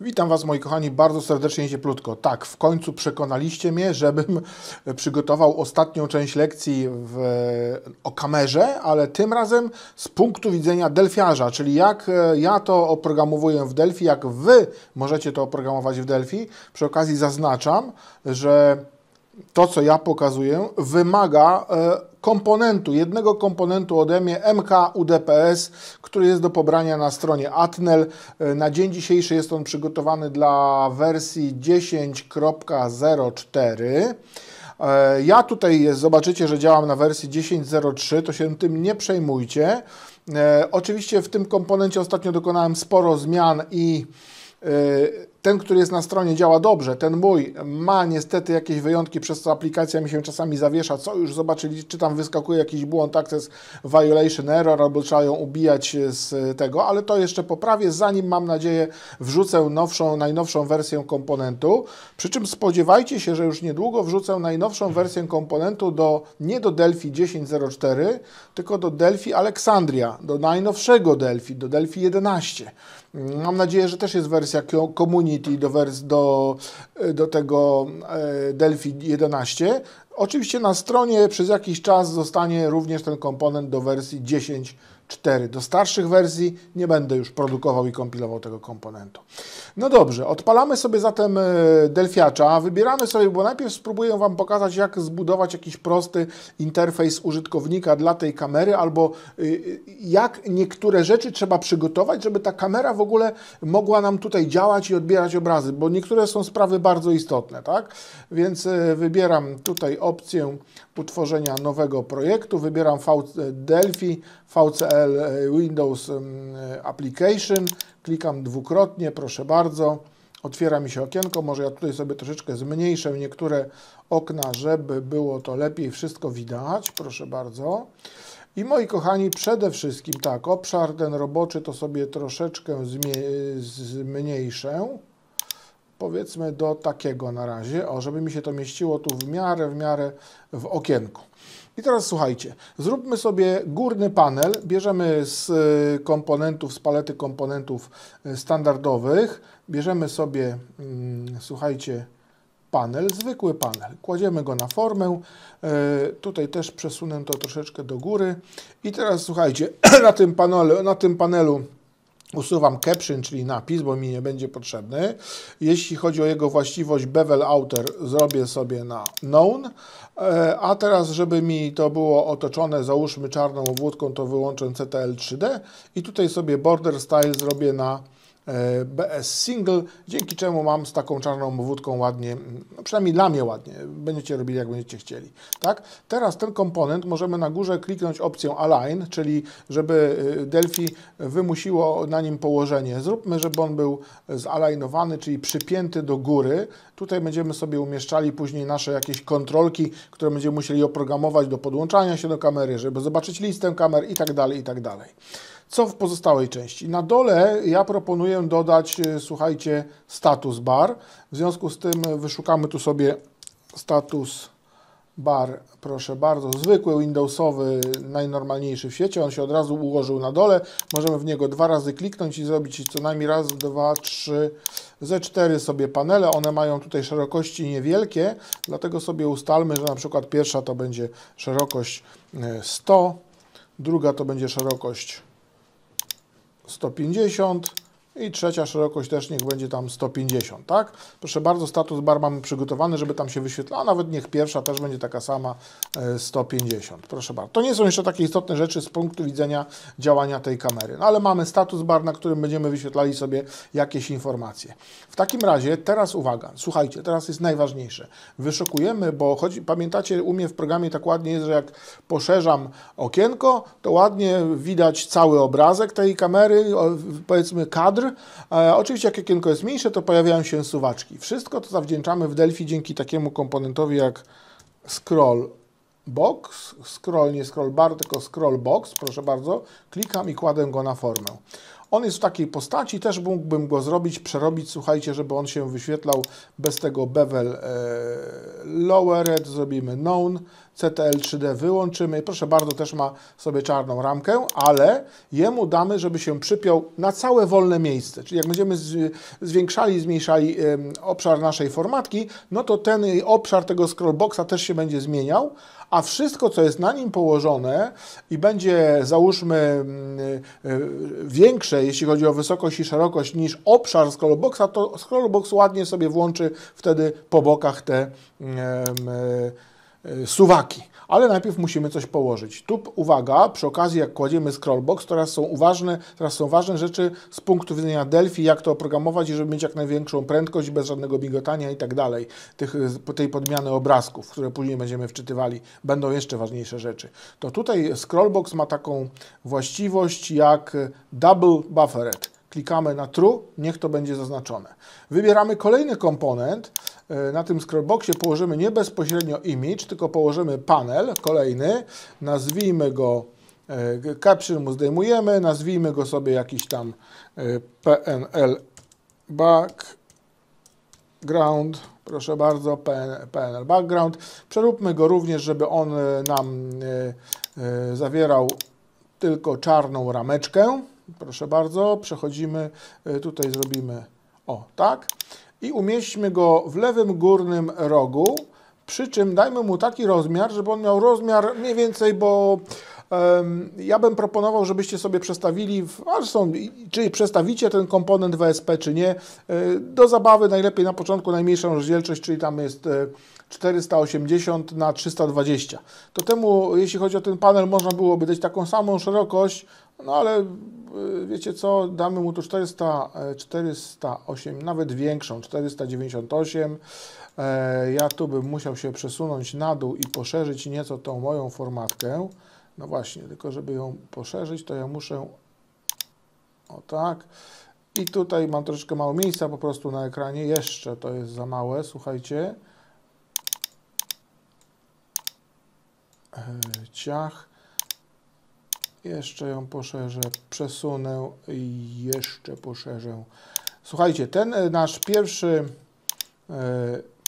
Witam Was, moi kochani, bardzo serdecznie i cieplutko. Tak, w końcu przekonaliście mnie, żebym przygotował ostatnią część lekcji w, o kamerze, ale tym razem z punktu widzenia delfiarza, czyli jak e, ja to oprogramowuję w Delphi, jak Wy możecie to oprogramować w Delphi. Przy okazji zaznaczam, że to, co ja pokazuję, wymaga e, komponentu, jednego komponentu ode mnie MKUDPS, który jest do pobrania na stronie Atnel. E, na dzień dzisiejszy jest on przygotowany dla wersji 10.04. E, ja tutaj zobaczycie, że działam na wersji 10.03, to się tym nie przejmujcie. Oczywiście w tym komponencie ostatnio dokonałem sporo zmian i ten, który jest na stronie, działa dobrze. Ten mój ma niestety jakieś wyjątki, przez co aplikacja mi się czasami zawiesza. Co już zobaczyli, czy tam wyskakuje jakiś błąd, access violation error, albo trzeba ją ubijać e, z tego, ale to jeszcze poprawię, zanim mam nadzieję wrzucę nowszą, najnowszą wersję komponentu. Przy czym spodziewajcie się, że już niedługo wrzucę najnowszą mhm. wersję komponentu do nie do Delphi 10.04, tylko do Delphi Alexandria, do najnowszego Delphi, do Delphi 11. Mm, mam nadzieję, że też jest wersja komunii do, wers, do, e, do tego e, Delphi 11. Oczywiście na stronie przez jakiś czas zostanie również ten komponent do wersji 10 4 do starszych wersji. Nie będę już produkował i kompilował tego komponentu. No dobrze, odpalamy sobie zatem e, Delfiacza, wybieramy sobie, bo najpierw spróbuję Wam pokazać, jak zbudować jakiś prosty interfejs użytkownika dla tej kamery, albo e, e, jak niektóre rzeczy trzeba przygotować, żeby ta kamera w ogóle mogła nam tutaj działać i odbierać obrazy, bo niektóre są sprawy bardzo istotne, tak? Więc wybieram tutaj opcję utworzenia nowego projektu. Wybieram v e, Delphi VCL e, Windows mm, e, Application. Klikam dwukrotnie, proszę bardzo. Otwiera mi się okienko. Może ja tutaj sobie troszeczkę zmniejszę niektóre okna, żeby było to lepiej wszystko widać. Proszę bardzo. I moi kochani, przede wszystkim tak, obszar ten roboczy to sobie troszeczkę zmniejszę powiedzmy do takiego na razie, o żeby mi się to mieściło tu w miarę, w miarę w okienku. I teraz słuchajcie, zróbmy sobie górny panel, bierzemy z y, komponentów, z palety komponentów y, standardowych, bierzemy sobie, mm, słuchajcie, panel, zwykły panel. Kładziemy go na formę, y, tutaj też przesunę to troszeczkę do góry i teraz słuchajcie, na tym panelu, na tym panelu Usuwam caption, czyli napis, bo mi nie będzie potrzebny. Jeśli chodzi o jego właściwość bevel outer, zrobię sobie na known. E, a teraz, żeby mi to było otoczone, załóżmy czarną obwódką, to wyłączę CTL 3D i tutaj sobie border style zrobię na E, BS Single, dzięki czemu mam z taką czarną wódką ładnie, mm, no przynajmniej dla mnie ładnie, będziecie robili jak będziecie chcieli. Tak? Teraz ten komponent możemy na górze kliknąć opcją Align, czyli żeby y, Delphi wymusiło na nim położenie. Zróbmy, żeby on był zalignowany, czyli przypięty do góry. Tutaj będziemy sobie umieszczali później nasze jakieś kontrolki, które będziemy musieli oprogramować do podłączania się do kamery, żeby zobaczyć listę kamer i tak dalej, i tak dalej co w pozostałej części? Na dole ja proponuję dodać, e, słuchajcie, status bar. W związku z tym wyszukamy tu sobie status bar, proszę bardzo, zwykły Windowsowy, najnormalniejszy w sieci, on się od razu ułożył na dole, możemy w niego dwa razy kliknąć i zrobić co najmniej raz, dwa, trzy, ze cztery sobie panele, one mają tutaj szerokości niewielkie, dlatego sobie ustalmy, że na przykład pierwsza to będzie szerokość 100, e, druga to będzie szerokość 150. I trzecia szerokość też niech będzie tam 150, tak? Proszę bardzo, status bar mamy przygotowany, żeby tam się wyświetlała, a nawet niech pierwsza też będzie taka sama 150. E, Proszę bardzo. To nie są jeszcze takie istotne rzeczy z punktu widzenia działania tej kamery, no ale mamy status bar, na którym będziemy wyświetlali sobie jakieś informacje. W takim razie teraz uwaga, słuchajcie, teraz jest najważniejsze. Wyszukujemy, bo chodzi, pamiętacie, u mnie w programie tak ładnie jest, że jak poszerzam okienko, to ładnie widać cały obrazek tej kamery, powiedzmy kadr, E, oczywiście jak okienko jest mniejsze, to pojawiają się suwaczki. Wszystko to zawdzięczamy w Delphi dzięki takiemu komponentowi jak scroll box, scroll, nie scroll bar, tylko scroll box, proszę bardzo, klikam i kładę go na formę. On jest w takiej postaci, też mógłbym go zrobić, przerobić, słuchajcie, żeby on się wyświetlał bez tego bevel e, lowered, zrobimy known, CTL3D wyłączymy. Proszę bardzo, też ma sobie czarną ramkę, ale jemu damy, żeby się przypiął na całe wolne miejsce. Czyli jak będziemy zwiększali, zmniejszali obszar naszej formatki, no to ten obszar tego scrollboxa też się będzie zmieniał, a wszystko, co jest na nim położone i będzie, załóżmy, mm, e, e, większe, jeśli chodzi o wysokość i szerokość, niż obszar scrollboxa, to scrollbox ładnie sobie włączy wtedy po bokach te e, E, suwaki. Ale najpierw musimy coś położyć. Tu uwaga, przy okazji jak kładziemy scrollbox, teraz są, uważne, teraz są ważne rzeczy z punktu widzenia Delphi, jak to oprogramować, żeby mieć jak największą prędkość, bez żadnego migotania i tak dalej. Tych, e, tej podmiany obrazków, które później będziemy wczytywali, będą jeszcze ważniejsze rzeczy. To tutaj scrollbox ma taką właściwość jak e, double buffered. Klikamy na true, niech to będzie zaznaczone. Wybieramy kolejny komponent, E, na tym scrollboxie położymy nie bezpośrednio image, tylko położymy panel kolejny, nazwijmy go e, caption mu zdejmujemy, nazwijmy go sobie jakiś tam e, PNL background, proszę bardzo, PNL background. Przeróbmy go również, żeby on nam zawierał tylko czarną rameczkę. Proszę bardzo, przechodzimy, tutaj zrobimy o tak i umieśćmy go w lewym górnym rogu, przy czym dajmy mu taki rozmiar, żeby on miał rozmiar mniej więcej, bo um, ja bym proponował, żebyście sobie przestawili, w, są, czy przestawicie ten komponent WSP, e czy nie. E, do zabawy najlepiej na początku najmniejszą rozdzielczość, czyli tam jest 480 e, na 320. To temu, jeśli chodzi o ten panel, można byłoby dać taką samą szerokość, no ale y, wiecie co, damy mu tu 400, 408, nawet większą, 498. E, ja tu bym musiał się przesunąć na dół i poszerzyć nieco tą moją formatkę. No właśnie, tylko żeby ją poszerzyć, to ja muszę... O tak. I tutaj mam troszeczkę mało miejsca po prostu na ekranie. Jeszcze to jest za małe, słuchajcie. E, ciach. Jeszcze ją poszerzę, przesunę i jeszcze poszerzę. Słuchajcie, ten e, nasz pierwszy e,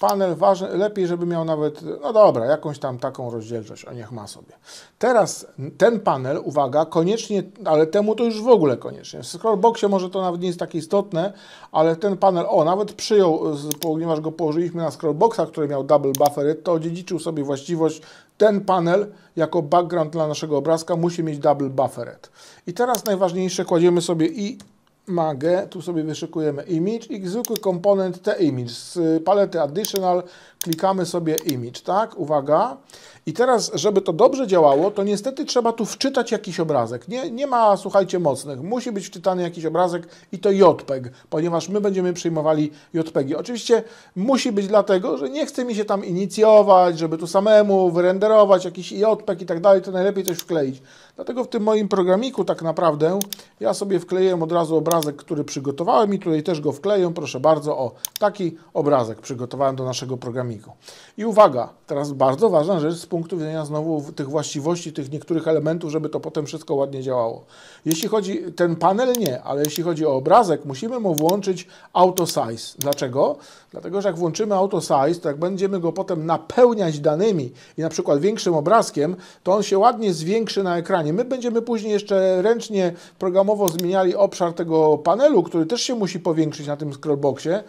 panel, ważny, lepiej żeby miał nawet, no dobra, jakąś tam taką rozdzielczość, a niech ma sobie. Teraz ten panel, uwaga, koniecznie, ale temu to już w ogóle koniecznie. W scrollboxie może to nawet nie jest takie istotne, ale ten panel, o, nawet przyjął, ponieważ go położyliśmy na scrollboxa, który miał double buffer, to odziedziczył sobie właściwość ten panel jako background dla naszego obrazka musi mieć double bufferet. I teraz najważniejsze, kładziemy sobie i Magę, tu sobie wyszukujemy image i zwykły komponent te image. Z palety additional klikamy sobie image, tak? Uwaga. I teraz, żeby to dobrze działało, to niestety trzeba tu wczytać jakiś obrazek. Nie, nie ma, słuchajcie, mocnych. Musi być wczytany jakiś obrazek i to JPEG, ponieważ my będziemy przyjmowali JPEGi. Oczywiście musi być dlatego, że nie chce mi się tam inicjować, żeby tu samemu wyrenderować jakiś JPEG i tak dalej, to najlepiej coś wkleić. Dlatego w tym moim programiku tak naprawdę ja sobie wkleję od razu obrazek obrazek, który przygotowałem i tutaj też go wkleję. Proszę bardzo, o taki obrazek przygotowałem do naszego programiku. I uwaga, teraz bardzo ważna rzecz z punktu widzenia znowu tych właściwości, tych niektórych elementów, żeby to potem wszystko ładnie działało. Jeśli chodzi, ten panel nie, ale jeśli chodzi o obrazek, musimy mu włączyć auto size. Dlaczego? Dlatego, że jak włączymy auto size, to jak będziemy go potem napełniać danymi i na przykład większym obrazkiem, to on się ładnie zwiększy na ekranie. My będziemy później jeszcze ręcznie, programowo zmieniali obszar tego panelu, który też się musi powiększyć na tym scrollboxie.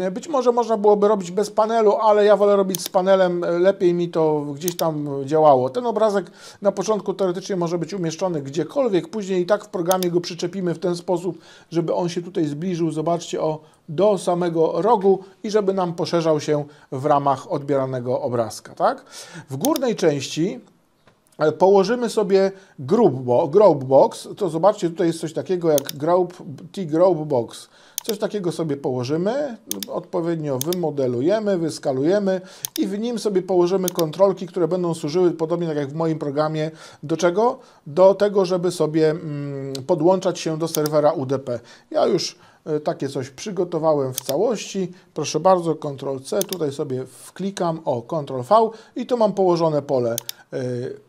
E, być może można byłoby robić bez panelu, ale ja wolę robić z panelem, e, lepiej mi to gdzieś tam działało. Ten obrazek na początku teoretycznie może być umieszczony gdziekolwiek, później i tak w programie go przyczepimy w ten sposób, żeby on się tutaj zbliżył, zobaczcie, o do samego rogu i żeby nam poszerzał się w ramach odbieranego obrazka. Tak? W górnej części Położymy sobie group box, to zobaczcie, tutaj jest coś takiego jak t group box. Coś takiego sobie położymy, odpowiednio wymodelujemy, wyskalujemy i w nim sobie położymy kontrolki, które będą służyły, podobnie tak jak w moim programie, do czego? Do tego, żeby sobie mm, podłączać się do serwera UDP. Ja już E, takie coś przygotowałem w całości. Proszę bardzo, Ctrl-C, tutaj sobie wklikam, o, Ctrl-V i tu mam położone pole e,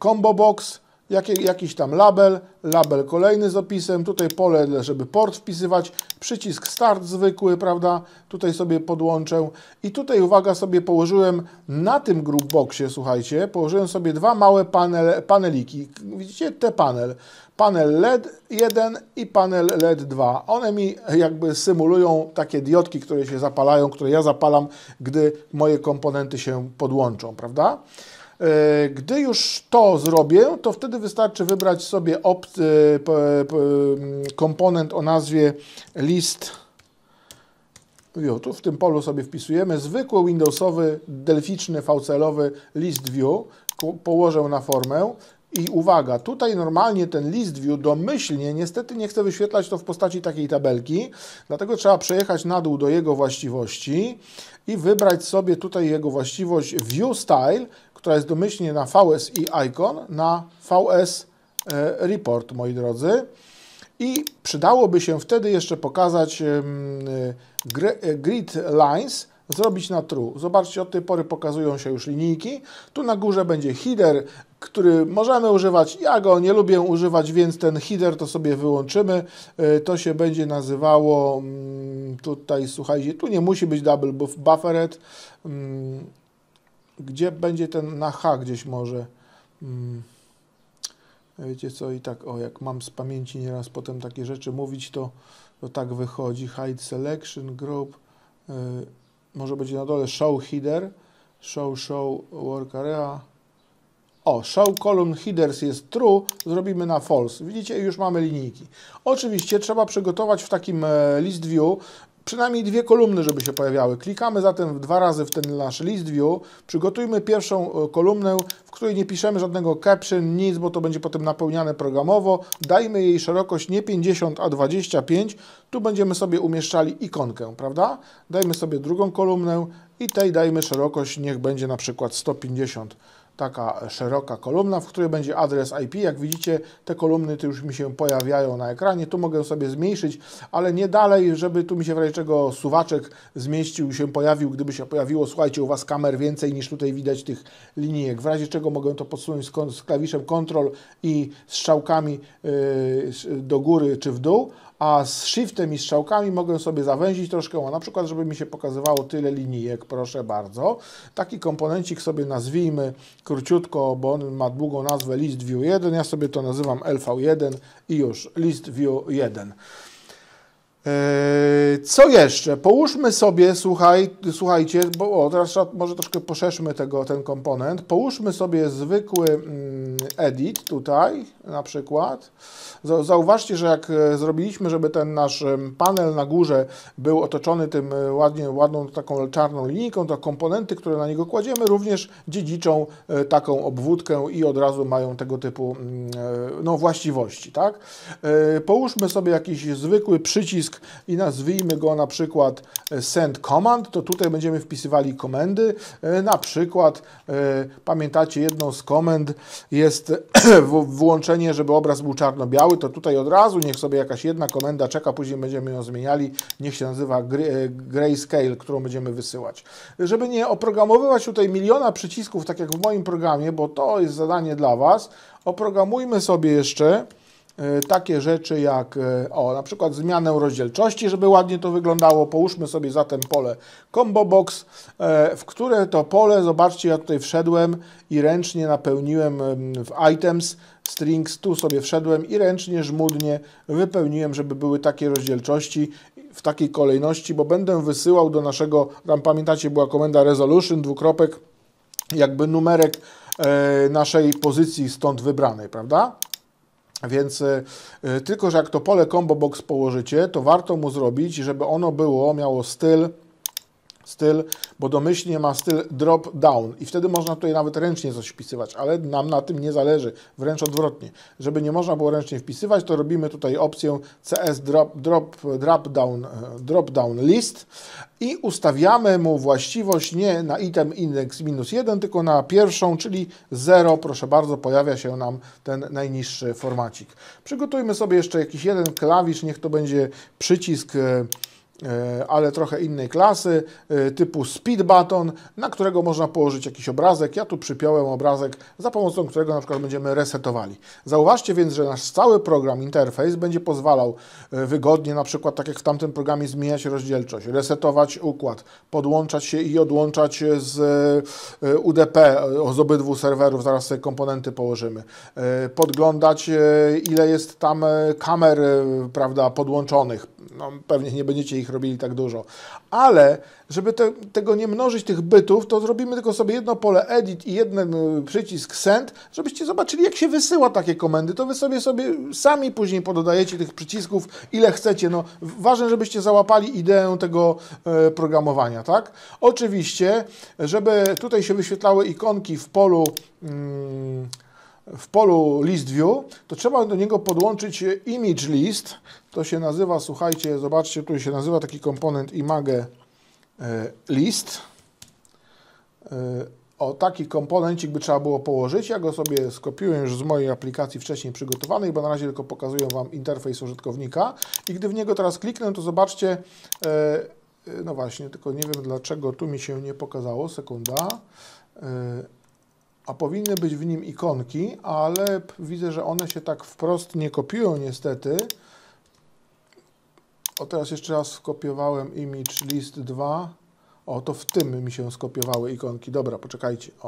Combo Box, jak, jakiś tam label, label kolejny z opisem, tutaj pole, żeby port wpisywać, przycisk start zwykły, prawda, tutaj sobie podłączę i tutaj, uwaga, sobie położyłem na tym groupboxie, słuchajcie, położyłem sobie dwa małe panele, paneliki, widzicie, te panel, panel LED 1 i panel LED 2. One mi jakby symulują takie diodki, które się zapalają, które ja zapalam, gdy moje komponenty się podłączą, prawda? E, gdy już to zrobię, to wtedy wystarczy wybrać sobie e, komponent o nazwie list. View. Tu w tym polu sobie wpisujemy zwykły Windowsowy, delficzny, VCL-owy list view. Położę na formę. I uwaga, tutaj normalnie ten list view domyślnie niestety nie chcę wyświetlać to w postaci takiej tabelki, dlatego trzeba przejechać na dół do jego właściwości i wybrać sobie tutaj jego właściwość view style która jest domyślnie na VS i Icon, na VS e, Report, moi drodzy. I przydałoby się wtedy jeszcze pokazać e, e, grid lines, zrobić na true. Zobaczcie, od tej pory pokazują się już linijki. Tu na górze będzie header, który możemy używać. Ja go nie lubię używać, więc ten header to sobie wyłączymy. To się będzie nazywało mm, tutaj, słuchajcie, tu nie musi być double buffered gdzie będzie ten na H gdzieś może. Hmm. Wiecie co, i tak, o, jak mam z pamięci nieraz potem takie rzeczy mówić, to, to tak wychodzi. Hide Selection Group, y, może będzie na dole Show Header, Show Show Work Area. O, Show Column Headers jest true, zrobimy na false. Widzicie, już mamy linijki. Oczywiście trzeba przygotować w takim e, list view przynajmniej dwie kolumny, żeby się pojawiały. Klikamy zatem dwa razy w ten nasz list view. Przygotujmy pierwszą e, kolumnę, w której nie piszemy żadnego caption, nic, bo to będzie potem napełniane programowo. Dajmy jej szerokość nie 50, a 25. Tu będziemy sobie umieszczali ikonkę, prawda? Dajmy sobie drugą kolumnę i tej dajmy szerokość, niech będzie na przykład 150 taka szeroka kolumna, w której będzie adres IP. Jak widzicie, te kolumny tu już mi się pojawiają na ekranie. Tu mogę sobie zmniejszyć, ale nie dalej, żeby tu mi się w razie czego suwaczek zmieścił się, pojawił. Gdyby się pojawiło, słuchajcie, u Was kamer więcej niż tutaj widać tych linijek. W razie czego mogę to podsunąć z, klawiszem Ctrl i strzałkami yy, do góry czy w dół, a z shiftem i strzałkami mogę sobie zawęzić troszkę, a na przykład, żeby mi się pokazywało tyle linijek, proszę bardzo. Taki komponencik sobie nazwijmy króciutko, bo on ma długą nazwę list view 1, ja sobie to nazywam LV1 i już list view 1. E, co jeszcze? Połóżmy sobie, słuchaj, słuchajcie, bo o, teraz może troszkę poszerzmy tego, ten komponent. Połóżmy sobie zwykły mm, edit tutaj na przykład. Zauważcie, że jak e, zrobiliśmy, żeby ten nasz panel na górze był otoczony tym e, ładnie, ładną taką czarną linijką, to komponenty, które na niego kładziemy również dziedziczą taką obwódkę i od razu mają tego typu mm, no, właściwości. Tak? Połóżmy sobie jakiś zwykły przycisk i nazwijmy go na przykład e, send command, to tutaj będziemy wpisywali komendy. E, na przykład, e, pamiętacie, jedną z komend jest włączenie, żeby obraz był czarno-biały, to tutaj od razu niech sobie jakaś jedna komenda czeka, później będziemy ją zmieniali, niech się nazywa grayscale, którą będziemy wysyłać. Żeby nie oprogramowywać tutaj miliona przycisków, tak jak w moim programie, bo to jest zadanie dla Was, oprogramujmy sobie jeszcze E, takie rzeczy jak e, o, na przykład zmianę rozdzielczości, żeby ładnie to wyglądało. Połóżmy sobie zatem pole Combo Box, e, w które to pole, zobaczcie, ja tutaj wszedłem i ręcznie napełniłem w items strings, tu sobie wszedłem i ręcznie, żmudnie wypełniłem, żeby były takie rozdzielczości w takiej kolejności, bo będę wysyłał do naszego, tam pamiętacie była komenda resolution, dwukropek, jakby numerek naszej pozycji stąd wybranej, prawda? Więc e, e, tylko, że jak to pole combo box położycie, to warto mu zrobić, żeby ono było, miało styl, styl, bo domyślnie ma styl drop down i wtedy można tutaj nawet ręcznie coś wpisywać, ale nam na tym nie zależy, wręcz odwrotnie. Żeby nie można było ręcznie wpisywać, to robimy tutaj opcję CS drop, drop, drop, down, e, drop down list i ustawiamy mu właściwość nie na item indeks minus 1, tylko na pierwszą, czyli 0, proszę bardzo, pojawia się nam ten najniższy formacik. Przygotujmy sobie jeszcze jakiś jeden klawisz, niech to będzie przycisk e, E, ale trochę innej klasy, e, typu speed button, na którego można położyć jakiś obrazek. Ja tu przypiąłem obrazek, za pomocą którego na przykład będziemy resetowali. Zauważcie więc, że nasz cały program, interfejs będzie pozwalał e, wygodnie, na przykład tak jak w tamtym programie, zmieniać rozdzielczość, resetować układ, podłączać się i odłączać z UDP z obydwu serwerów, zaraz sobie komponenty położymy, podglądać ile jest tam kamer, prawda, podłączonych, no, pewnie nie będziecie ich robili tak dużo. Ale żeby te, tego nie mnożyć, tych bytów, to zrobimy tylko sobie jedno pole edit i jeden y, przycisk send, żebyście zobaczyli, jak się wysyła takie komendy. To wy sobie, sobie sami później pododajecie tych przycisków, ile chcecie. No, ważne, żebyście załapali ideę tego e, programowania, tak? Oczywiście, żeby tutaj się wyświetlały ikonki w polu... Mm, w polu list view, to trzeba do niego podłączyć image list. To się nazywa, słuchajcie, zobaczcie, tu się nazywa taki komponent image e, list. E, o taki komponencik by trzeba było położyć. Ja go sobie skopiuję już z mojej aplikacji wcześniej przygotowanej, bo na razie tylko pokazuję Wam interfejs użytkownika. I gdy w niego teraz kliknę, to zobaczcie, e, no właśnie, tylko nie wiem dlaczego tu mi się nie pokazało, sekunda a powinny być w nim ikonki, ale widzę, że one się tak wprost nie kopiują niestety. O teraz jeszcze raz skopiowałem image list 2. O, to w tym mi się skopiowały ikonki. Dobra, poczekajcie. O,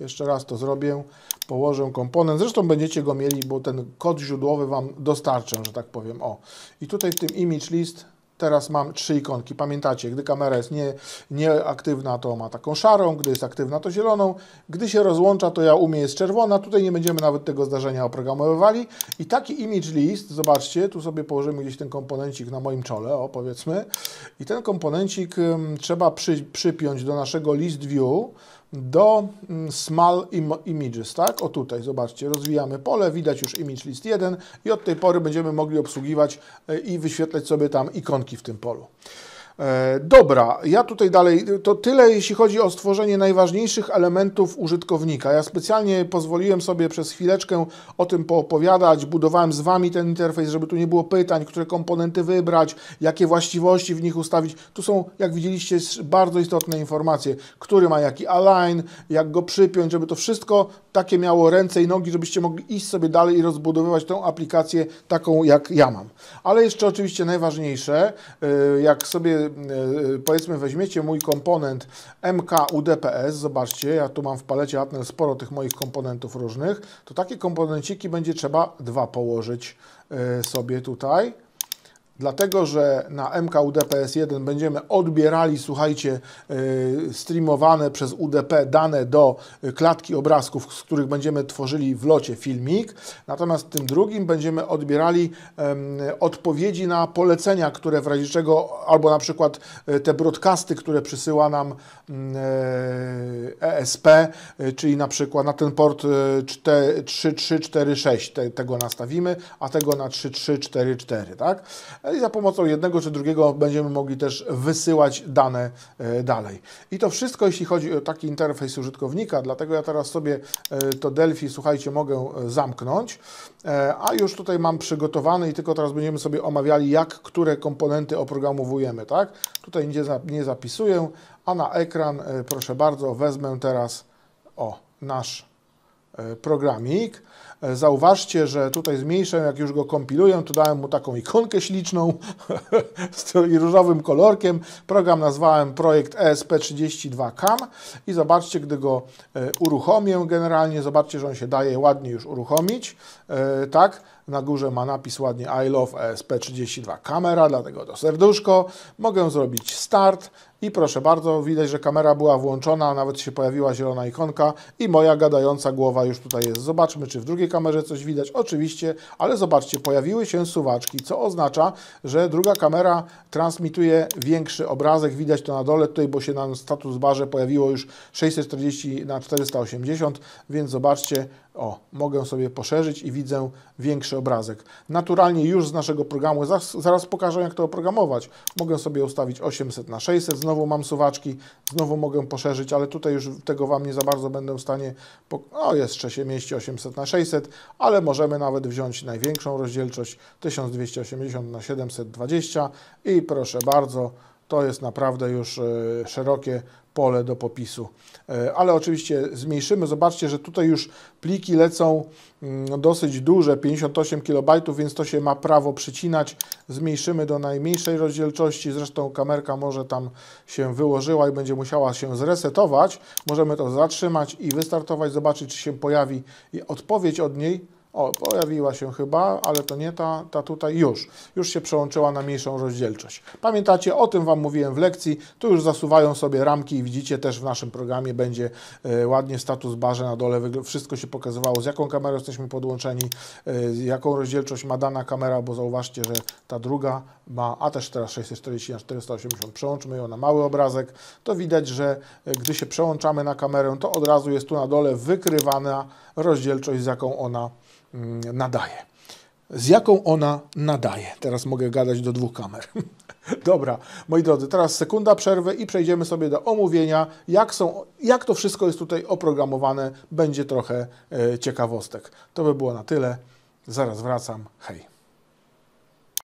jeszcze raz to zrobię. Położę komponent. Zresztą będziecie go mieli, bo ten kod źródłowy Wam dostarczę, że tak powiem. O, i tutaj w tym image list Teraz mam trzy ikonki. Pamiętacie, gdy kamera jest nie, nieaktywna, to ma taką szarą, gdy jest aktywna, to zieloną. Gdy się rozłącza, to ja umie jest czerwona. Tutaj nie będziemy nawet tego zdarzenia oprogramowywali. I taki image list, zobaczcie, tu sobie położymy gdzieś ten komponencik na moim czole, o powiedzmy. I ten komponencik trzeba przy, przypiąć do naszego list view, do mm, Small Images, tak? O tutaj, zobaczcie, rozwijamy pole, widać już Image List 1 i od tej pory będziemy mogli obsługiwać e, i wyświetlać sobie tam ikonki w tym polu. E, dobra, ja tutaj dalej, to tyle jeśli chodzi o stworzenie najważniejszych elementów użytkownika. Ja specjalnie pozwoliłem sobie przez chwileczkę o tym poopowiadać, budowałem z Wami ten interfejs, żeby tu nie było pytań, które komponenty wybrać, jakie właściwości w nich ustawić. Tu są, jak widzieliście, bardzo istotne informacje, który ma jaki align, jak go przypiąć, żeby to wszystko takie miało ręce i nogi, żebyście mogli iść sobie dalej i rozbudowywać tą aplikację taką, jak ja mam. Ale jeszcze oczywiście najważniejsze, y, jak sobie y, powiedzmy weźmiecie mój komponent MKUDPS, zobaczcie, ja tu mam w palecie Atnel sporo tych moich komponentów różnych, to takie komponenciki będzie trzeba dwa położyć y, sobie tutaj Dlatego, że na MK UDPS1 będziemy odbierali, słuchajcie, e, streamowane przez UDP dane do e, klatki obrazków, z których będziemy tworzyli w locie filmik. Natomiast tym drugim będziemy odbierali odpowiedzi na polecenia, które w razie czego, albo na przykład e, te broadcasty, które przysyła nam mm, ESP, czyli na przykład na ten port 3346 te, tego nastawimy, a tego na 3344, tak? No i za pomocą jednego czy drugiego będziemy mogli też wysyłać dane e, dalej. I to wszystko, jeśli chodzi o taki interfejs użytkownika, dlatego ja teraz sobie e, to Delphi, słuchajcie, mogę e, zamknąć, a już tutaj mam przygotowane i tylko teraz będziemy sobie omawiali, jak które komponenty oprogramowujemy, tak? Tutaj nie zapisuję, a na ekran, proszę bardzo, wezmę teraz, o, nasz E, programik. E, zauważcie, że tutaj zmniejszę, jak już go kompiluję, to dałem mu taką ikonkę śliczną i różowym kolorkiem. Program nazwałem projekt ESP32CAM i zobaczcie, gdy go e, uruchomię generalnie, zobaczcie, że on się daje ładnie już uruchomić. Tak, na górze ma napis ładnie I love ESP32 kamera, dlatego to serduszko. Mogę zrobić start, i proszę bardzo, widać, że kamera była włączona, nawet się pojawiła zielona ikonka i moja gadająca głowa już tutaj jest. Zobaczmy, czy w drugiej kamerze coś widać. Oczywiście, ale zobaczcie, pojawiły się suwaczki, co oznacza, że druga kamera transmituje większy obrazek. Widać to na dole tutaj, bo się na status barze pojawiło już 640 na 480, więc zobaczcie, o, mogę sobie poszerzyć i widzę większy obrazek. Naturalnie już z naszego programu, zaraz, zaraz pokażę jak to oprogramować. Mogę sobie ustawić 800 na 600, znowu mam suwaczki, znowu mogę poszerzyć, ale tutaj już tego Wam nie za bardzo będę w stanie... Po... O, jeszcze się mieści 800 na 600, ale możemy nawet wziąć największą rozdzielczość 1280 na 720 i proszę bardzo, to jest naprawdę już e, szerokie pole do popisu. E, ale oczywiście zmniejszymy. Zobaczcie, że tutaj już pliki lecą mm, dosyć duże, 58 KB, więc to się ma prawo przycinać. Zmniejszymy do najmniejszej rozdzielczości. Zresztą kamerka może tam się wyłożyła i będzie musiała się zresetować. Możemy to zatrzymać i wystartować, zobaczyć, czy się pojawi odpowiedź od niej. O, pojawiła się chyba, ale to nie ta, ta tutaj już. Już się przełączyła na mniejszą rozdzielczość. Pamiętacie, o tym Wam mówiłem w lekcji. Tu już zasuwają sobie ramki i widzicie też w naszym programie będzie e, ładnie status barze na dole wszystko się pokazywało, z jaką kamerą jesteśmy podłączeni, e, jaką rozdzielczość ma dana kamera, bo zauważcie, że ta druga ma, a też teraz 640 na 480 przełączmy ją na mały obrazek, to widać, że e, gdy się przełączamy na kamerę, to od razu jest tu na dole wykrywana rozdzielczość, z jaką ona Mm, nadaje. Z jaką ona nadaje? Teraz mogę gadać do dwóch kamer. Dobra, moi drodzy, teraz sekunda przerwy i przejdziemy sobie do omówienia, jak, są, jak to wszystko jest tutaj oprogramowane. Będzie trochę e, ciekawostek. To by było na tyle. Zaraz wracam. Hej.